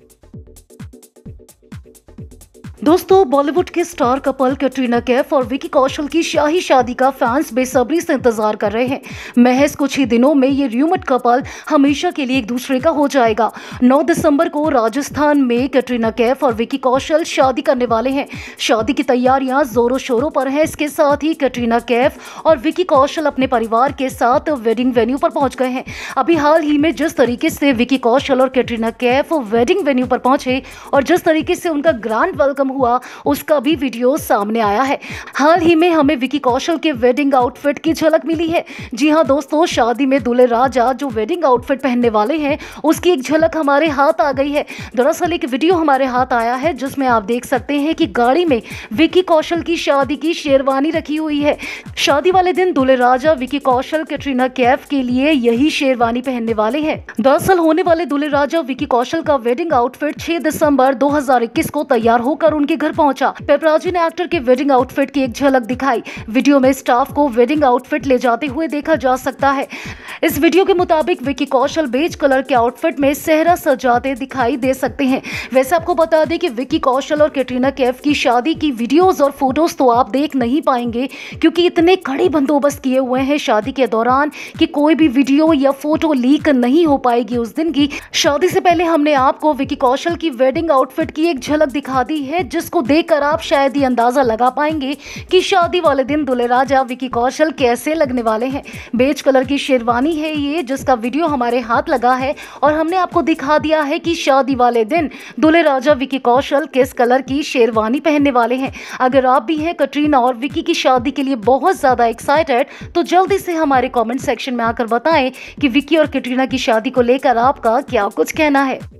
Thank you. दोस्तों बॉलीवुड के star couple Katrina Kaif और विकी कौशल की शाही शादी का फैंस बेसब्री से इंतजार कर रहे हैं महज कुछ ही दिनों में ये र्यूमट कपल हमेशा के लिए एक दूसरे का हो जाएगा 9 दिसंबर को राजस्थान में कैटरीना कैफ और विकी कौशल शादी करने वाले हैं शादी की तैयारियां जोरों शोरों पर हैं इसके साथ ही कैटरीना कैफ और विकी कौशल अपने परिवार के साथ वेडिंग वेन्यू पर पहुंच गए हैं अभी हाल ही में जिस तरीके से विकी कौशल और कैटरीना कैफ वेडिंग वेन्यू पर पहुंचे और जिस तरीके से उनका ग्रांड वेलकम हुआ उसका भी वीडियो सामने आया है हाल ही में हमें विकी कौशल के वेडिंग आउटफिट की झलक मिली है जी हाँ दोस्तों शादी में दूल्हे राजा जो वेडिंग आउटफिट पहनने वाले हैं उसकी एक झलक हमारे हाथ आ गई है दरअसल एक वीडियो हमारे हाथ आया है जिसमें आप देख सकते हैं कि गाड़ी में विकी कौशल की शादी की शेरवानी रखी हुई है शादी वाले दिन दूल्हे राजा विकी कौशल कैटरीना कैफ के लिए यही शेरवानी पहनने वाले हैं दरअसल होने वाले दूल्हे राजा विकी कौशल का वेडिंग आउटफिट 6 दिसंबर 2021 को तैयार होकर उनके घर पहुंचा पेपराजी ने एक्टर के वेडिंग आउटफिट की एक झलक दिखाई वीडियो में स्टाफ को वेडिंग आउटफिट ले जाते हुए देखा जा सकता है इस वीडियो के मुताबिक विकी कौशल बेज कलर के आउटफिट में सेहरा सजाते दिखाई दे सकते हैं वैसे आपको बता दें कि विकी कौशल और कैटरीना कैफ की शादी की वीडियोस और फोटोज तो आप देख नहीं पाएंगे क्योंकि इतने कड़े बंदोबस्त किए हुए हैं शादी के दौरान कि कोई भी वीडियो या फोटो लीक नहीं हो पाएगी उस दिन की शादी से पहले हमने आपको विकी कौशल की वेडिंग आउटफिट की एक झलक दिखा दी है जिसको देखकर आप शायद ये अंदाज़ा लगा पाएंगे कि शादी वाले दिन दुल्हे राजा विकी कौशल कैसे लगने वाले हैं बेज कलर की शेरवानी है ये जिसका वीडियो हमारे हाथ लगा है और हमने आपको दिखा दिया है कि शादी वाले दिन दुल्हे राजा विकी कौशल किस कलर की शेरवानी पहनने वाले हैं अगर आप भी हैं कटरीना और विकी की शादी के लिए बहुत ज़्यादा एक्साइटेड तो जल्दी से हमारे कॉमेंट सेक्शन में आकर बताएं कि विकी और कटरीना की शादी को लेकर आपका क्या कुछ कहना है